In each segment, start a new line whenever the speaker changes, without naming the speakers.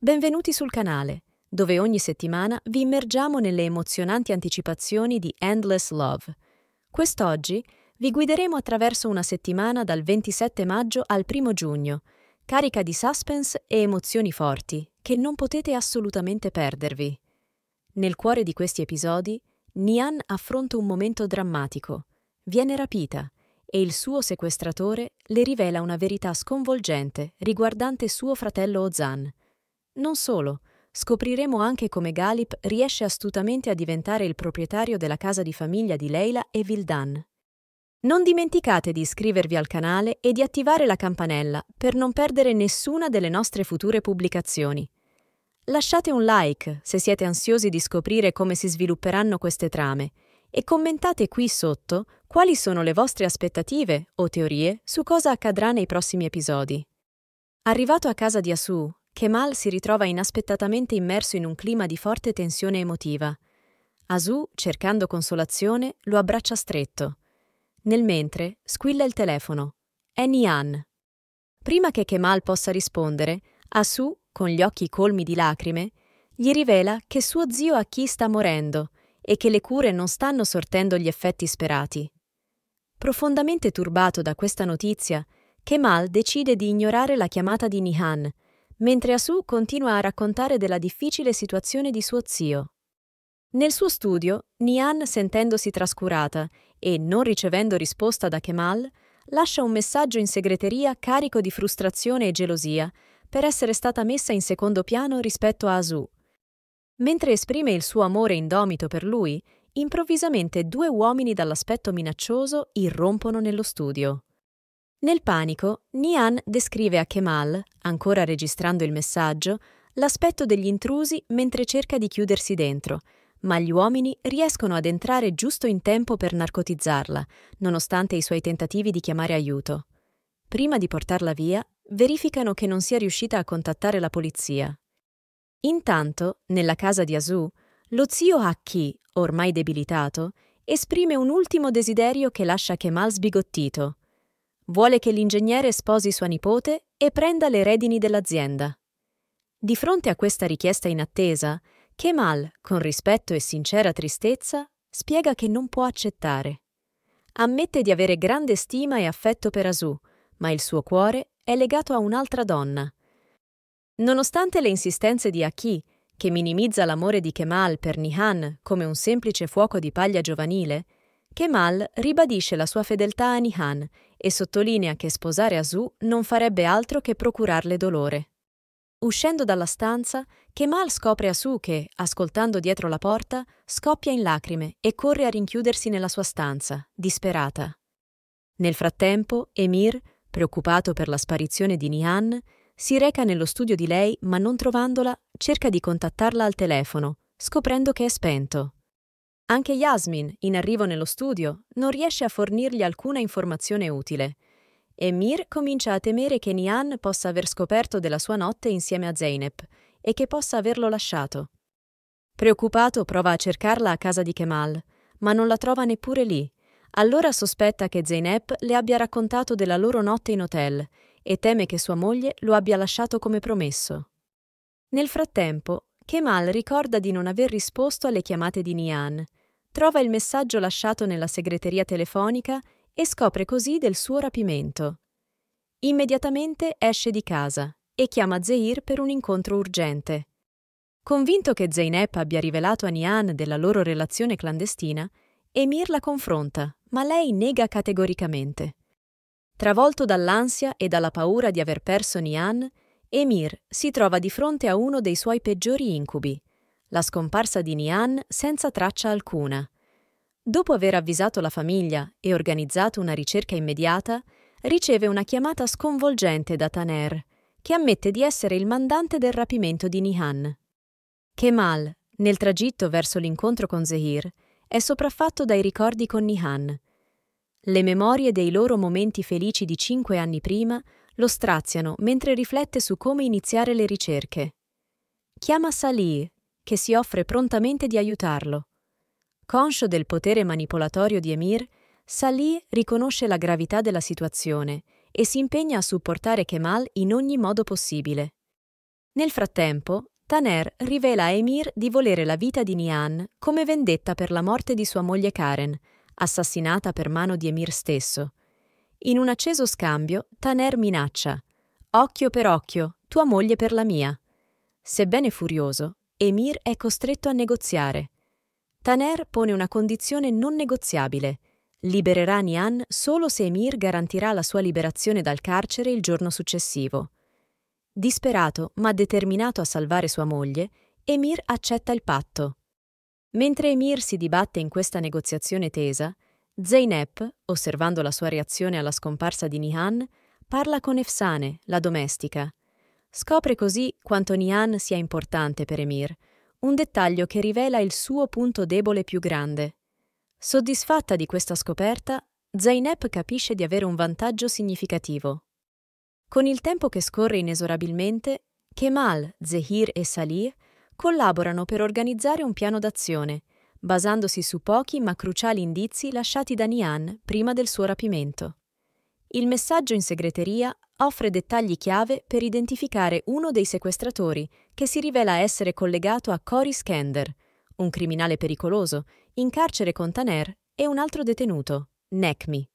Benvenuti sul canale, dove ogni settimana vi immergiamo nelle emozionanti anticipazioni di Endless Love. Quest'oggi vi guideremo attraverso una settimana dal 27 maggio al 1 giugno, carica di suspense e emozioni forti che non potete assolutamente perdervi. Nel cuore di questi episodi, Nian affronta un momento drammatico. Viene rapita e il suo sequestratore le rivela una verità sconvolgente riguardante suo fratello Ozan. Non solo, scopriremo anche come Galip riesce astutamente a diventare il proprietario della casa di famiglia di Leila e Vildan. Non dimenticate di iscrivervi al canale e di attivare la campanella per non perdere nessuna delle nostre future pubblicazioni. Lasciate un like se siete ansiosi di scoprire come si svilupperanno queste trame e commentate qui sotto quali sono le vostre aspettative o teorie su cosa accadrà nei prossimi episodi. Arrivato a casa di Asu, Kemal si ritrova inaspettatamente immerso in un clima di forte tensione emotiva. Asu, cercando consolazione, lo abbraccia stretto. Nel mentre, squilla il telefono. È Nian. Prima che Kemal possa rispondere, Asu, con gli occhi colmi di lacrime, gli rivela che suo zio Aki sta morendo e che le cure non stanno sortendo gli effetti sperati. Profondamente turbato da questa notizia, Kemal decide di ignorare la chiamata di Nihan, mentre Asu continua a raccontare della difficile situazione di suo zio. Nel suo studio, Nian, sentendosi trascurata e non ricevendo risposta da Kemal, lascia un messaggio in segreteria carico di frustrazione e gelosia per essere stata messa in secondo piano rispetto a Asu. Mentre esprime il suo amore indomito per lui, improvvisamente due uomini dall'aspetto minaccioso irrompono nello studio. Nel panico, Nian descrive a Kemal, ancora registrando il messaggio, l'aspetto degli intrusi mentre cerca di chiudersi dentro, ma gli uomini riescono ad entrare giusto in tempo per narcotizzarla, nonostante i suoi tentativi di chiamare aiuto. Prima di portarla via, verificano che non sia riuscita a contattare la polizia. Intanto, nella casa di Azu, lo zio Haki, ormai debilitato, esprime un ultimo desiderio che lascia Kemal sbigottito – Vuole che l'ingegnere sposi sua nipote e prenda le redini dell'azienda. Di fronte a questa richiesta inattesa, Kemal, con rispetto e sincera tristezza, spiega che non può accettare. Ammette di avere grande stima e affetto per Asu, ma il suo cuore è legato a un'altra donna. Nonostante le insistenze di Aki, che minimizza l'amore di Kemal per Nihan come un semplice fuoco di paglia giovanile, Kemal ribadisce la sua fedeltà a Nihan e sottolinea che sposare Azu non farebbe altro che procurarle dolore. Uscendo dalla stanza, Kemal scopre Asu che, ascoltando dietro la porta, scoppia in lacrime e corre a rinchiudersi nella sua stanza, disperata. Nel frattempo, Emir, preoccupato per la sparizione di Nihan, si reca nello studio di lei ma non trovandola cerca di contattarla al telefono, scoprendo che è spento. Anche Yasmin, in arrivo nello studio, non riesce a fornirgli alcuna informazione utile. E Mir comincia a temere che Nian possa aver scoperto della sua notte insieme a Zeynep e che possa averlo lasciato. Preoccupato prova a cercarla a casa di Kemal, ma non la trova neppure lì. Allora sospetta che Zeynep le abbia raccontato della loro notte in hotel e teme che sua moglie lo abbia lasciato come promesso. Nel frattempo, Kemal ricorda di non aver risposto alle chiamate di Nian trova il messaggio lasciato nella segreteria telefonica e scopre così del suo rapimento. Immediatamente esce di casa e chiama Zeir per un incontro urgente. Convinto che Zeynep abbia rivelato a Nian della loro relazione clandestina, Emir la confronta, ma lei nega categoricamente. Travolto dall'ansia e dalla paura di aver perso Nian, Emir si trova di fronte a uno dei suoi peggiori incubi, la scomparsa di Nian senza traccia alcuna. Dopo aver avvisato la famiglia e organizzato una ricerca immediata, riceve una chiamata sconvolgente da Taner, che ammette di essere il mandante del rapimento di Nihan. Kemal, nel tragitto verso l'incontro con Zehir, è sopraffatto dai ricordi con Nihan. Le memorie dei loro momenti felici di cinque anni prima lo straziano mentre riflette su come iniziare le ricerche. Chiama Salih, che si offre prontamente di aiutarlo. Conscio del potere manipolatorio di Emir, Salih riconosce la gravità della situazione e si impegna a supportare Kemal in ogni modo possibile. Nel frattempo, Taner rivela a Emir di volere la vita di Nian come vendetta per la morte di sua moglie Karen, assassinata per mano di Emir stesso. In un acceso scambio, Taner minaccia: Occhio per occhio, tua moglie per la mia. Sebbene furioso, Emir è costretto a negoziare. Taner pone una condizione non negoziabile. Libererà Nian solo se Emir garantirà la sua liberazione dal carcere il giorno successivo. Disperato ma determinato a salvare sua moglie, Emir accetta il patto. Mentre Emir si dibatte in questa negoziazione tesa, Zeynep, osservando la sua reazione alla scomparsa di Nihan, parla con Efsane, la domestica. Scopre così quanto Nihan sia importante per Emir, un dettaglio che rivela il suo punto debole più grande. Soddisfatta di questa scoperta, Zainep capisce di avere un vantaggio significativo. Con il tempo che scorre inesorabilmente, Kemal, Zehir e Salih collaborano per organizzare un piano d'azione, basandosi su pochi ma cruciali indizi lasciati da Nian prima del suo rapimento. Il messaggio in segreteria offre dettagli chiave per identificare uno dei sequestratori, che si rivela essere collegato a Cory Skender, un criminale pericoloso, in carcere con Taner e un altro detenuto, Necmi.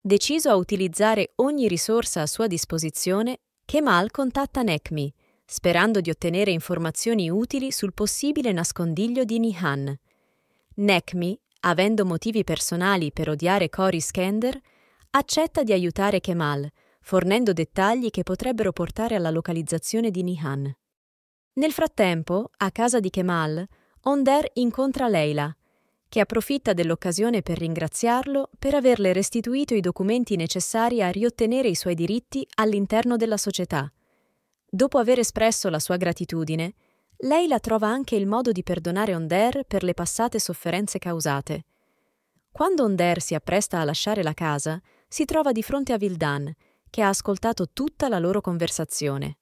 Deciso a utilizzare ogni risorsa a sua disposizione, Kemal contatta Necmi, sperando di ottenere informazioni utili sul possibile nascondiglio di Nihan. Necmi, avendo motivi personali per odiare Cory Skender, accetta di aiutare Kemal, fornendo dettagli che potrebbero portare alla localizzazione di Nihan. Nel frattempo, a casa di Kemal, Onder incontra Leila, che approfitta dell'occasione per ringraziarlo per averle restituito i documenti necessari a riottenere i suoi diritti all'interno della società. Dopo aver espresso la sua gratitudine, Leila trova anche il modo di perdonare Onder per le passate sofferenze causate. Quando Onder si appresta a lasciare la casa, si trova di fronte a Vildan, che ha ascoltato tutta la loro conversazione.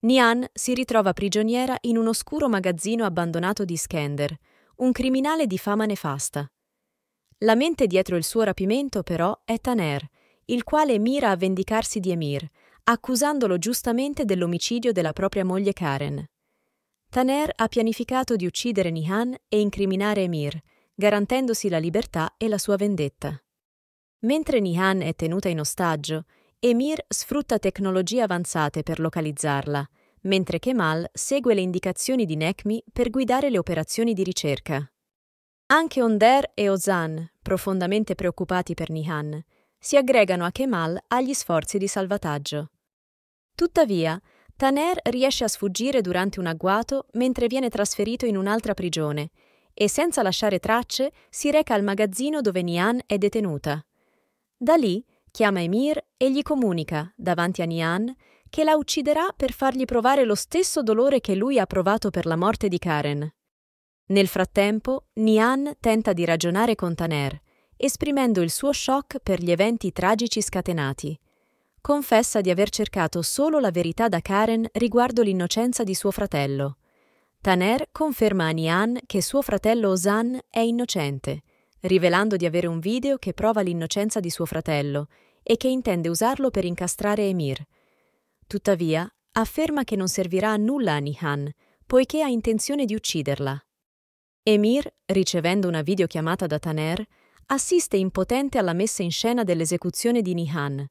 Nian si ritrova prigioniera in un oscuro magazzino abbandonato di Skender, un criminale di fama nefasta. La mente dietro il suo rapimento, però, è Taner, il quale mira a vendicarsi di Emir, accusandolo giustamente dell'omicidio della propria moglie Karen. Taner ha pianificato di uccidere Nihan e incriminare Emir, garantendosi la libertà e la sua vendetta. Mentre Nihan è tenuta in ostaggio, Emir sfrutta tecnologie avanzate per localizzarla, mentre Kemal segue le indicazioni di Nekmi per guidare le operazioni di ricerca. Anche Onder e Ozan, profondamente preoccupati per Nihan, si aggregano a Kemal agli sforzi di salvataggio. Tuttavia, Taner riesce a sfuggire durante un agguato mentre viene trasferito in un'altra prigione e senza lasciare tracce si reca al magazzino dove Nihan è detenuta. Da lì Chiama Emir e gli comunica, davanti a Nian, che la ucciderà per fargli provare lo stesso dolore che lui ha provato per la morte di Karen. Nel frattempo, Nian tenta di ragionare con Taner, esprimendo il suo shock per gli eventi tragici scatenati. Confessa di aver cercato solo la verità da Karen riguardo l'innocenza di suo fratello. Taner conferma a Nian che suo fratello Ozan è innocente rivelando di avere un video che prova l'innocenza di suo fratello e che intende usarlo per incastrare Emir. Tuttavia, afferma che non servirà a nulla a Nihan, poiché ha intenzione di ucciderla. Emir, ricevendo una videochiamata da Taner, assiste impotente alla messa in scena dell'esecuzione di Nihan.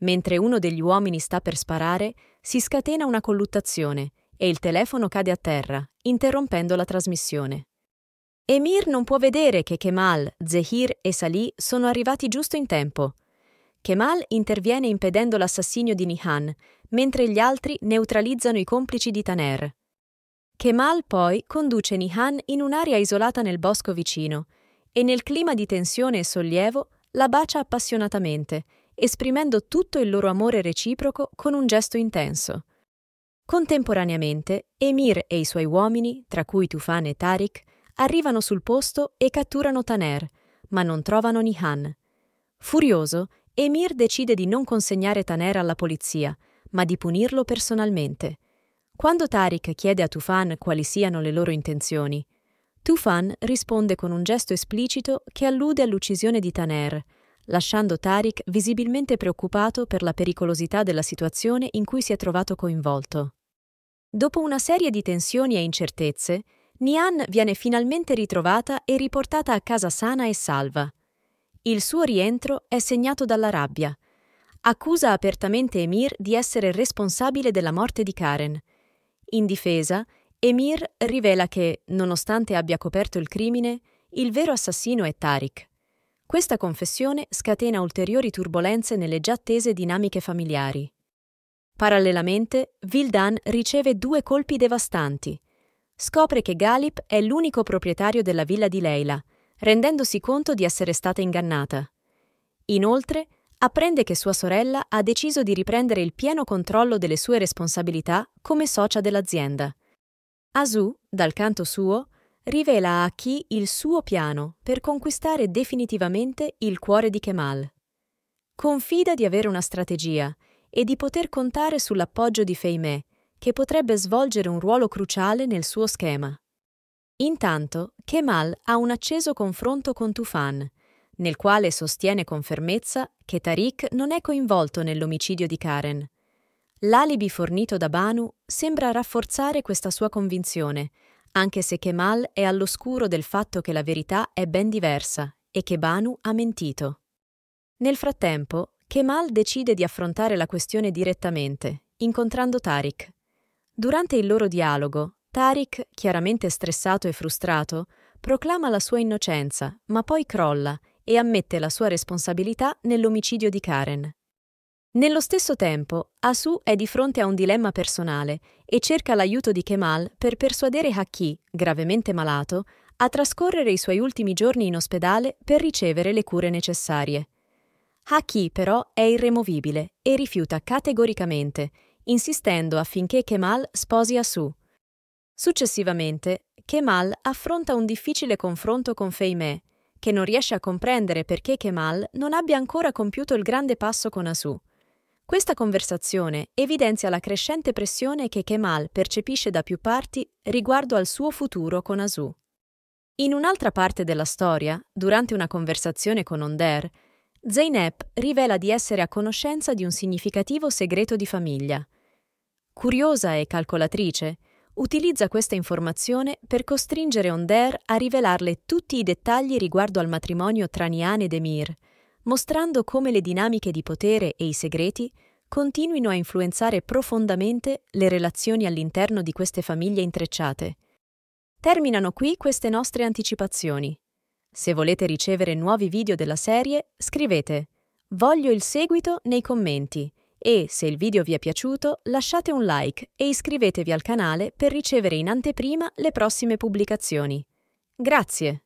Mentre uno degli uomini sta per sparare, si scatena una colluttazione e il telefono cade a terra, interrompendo la trasmissione. Emir non può vedere che Kemal, Zehir e Salih sono arrivati giusto in tempo. Kemal interviene impedendo l'assassinio di Nihan, mentre gli altri neutralizzano i complici di Taner. Kemal poi conduce Nihan in un'area isolata nel bosco vicino e nel clima di tensione e sollievo la bacia appassionatamente, esprimendo tutto il loro amore reciproco con un gesto intenso. Contemporaneamente, Emir e i suoi uomini, tra cui Tufan e Tariq, arrivano sul posto e catturano Taner, ma non trovano Nihan. Furioso, Emir decide di non consegnare Taner alla polizia, ma di punirlo personalmente. Quando Tariq chiede a Tufan quali siano le loro intenzioni, Tufan risponde con un gesto esplicito che allude all'uccisione di Taner, lasciando Tariq visibilmente preoccupato per la pericolosità della situazione in cui si è trovato coinvolto. Dopo una serie di tensioni e incertezze, Nian viene finalmente ritrovata e riportata a casa sana e salva. Il suo rientro è segnato dalla rabbia. Accusa apertamente Emir di essere responsabile della morte di Karen. In difesa, Emir rivela che, nonostante abbia coperto il crimine, il vero assassino è Tariq. Questa confessione scatena ulteriori turbulenze nelle già attese dinamiche familiari. Parallelamente, Vildan riceve due colpi devastanti, scopre che Galip è l'unico proprietario della villa di Leila, rendendosi conto di essere stata ingannata. Inoltre, apprende che sua sorella ha deciso di riprendere il pieno controllo delle sue responsabilità come socia dell'azienda. Asu, dal canto suo, rivela a Ki il suo piano per conquistare definitivamente il cuore di Kemal. Confida di avere una strategia e di poter contare sull'appoggio di Feimè, che potrebbe svolgere un ruolo cruciale nel suo schema. Intanto, Kemal ha un acceso confronto con Tufan, nel quale sostiene con fermezza che Tariq non è coinvolto nell'omicidio di Karen. L'alibi fornito da Banu sembra rafforzare questa sua convinzione, anche se Kemal è all'oscuro del fatto che la verità è ben diversa e che Banu ha mentito. Nel frattempo, Kemal decide di affrontare la questione direttamente, incontrando Tariq, Durante il loro dialogo, Tariq, chiaramente stressato e frustrato, proclama la sua innocenza, ma poi crolla e ammette la sua responsabilità nell'omicidio di Karen. Nello stesso tempo, Asu è di fronte a un dilemma personale e cerca l'aiuto di Kemal per persuadere Haki, gravemente malato, a trascorrere i suoi ultimi giorni in ospedale per ricevere le cure necessarie. Haki però è irremovibile e rifiuta categoricamente insistendo affinché Kemal sposi Asu. Successivamente, Kemal affronta un difficile confronto con Feime, che non riesce a comprendere perché Kemal non abbia ancora compiuto il grande passo con Asu. Questa conversazione evidenzia la crescente pressione che Kemal percepisce da più parti riguardo al suo futuro con Asu. In un'altra parte della storia, durante una conversazione con Onder, Zeynep rivela di essere a conoscenza di un significativo segreto di famiglia. Curiosa e calcolatrice, utilizza questa informazione per costringere Onder a rivelarle tutti i dettagli riguardo al matrimonio tra Nian ed Emir, mostrando come le dinamiche di potere e i segreti continuino a influenzare profondamente le relazioni all'interno di queste famiglie intrecciate. Terminano qui queste nostre anticipazioni. Se volete ricevere nuovi video della serie, scrivete Voglio il seguito nei commenti e, se il video vi è piaciuto, lasciate un like e iscrivetevi al canale per ricevere in anteprima le prossime pubblicazioni. Grazie!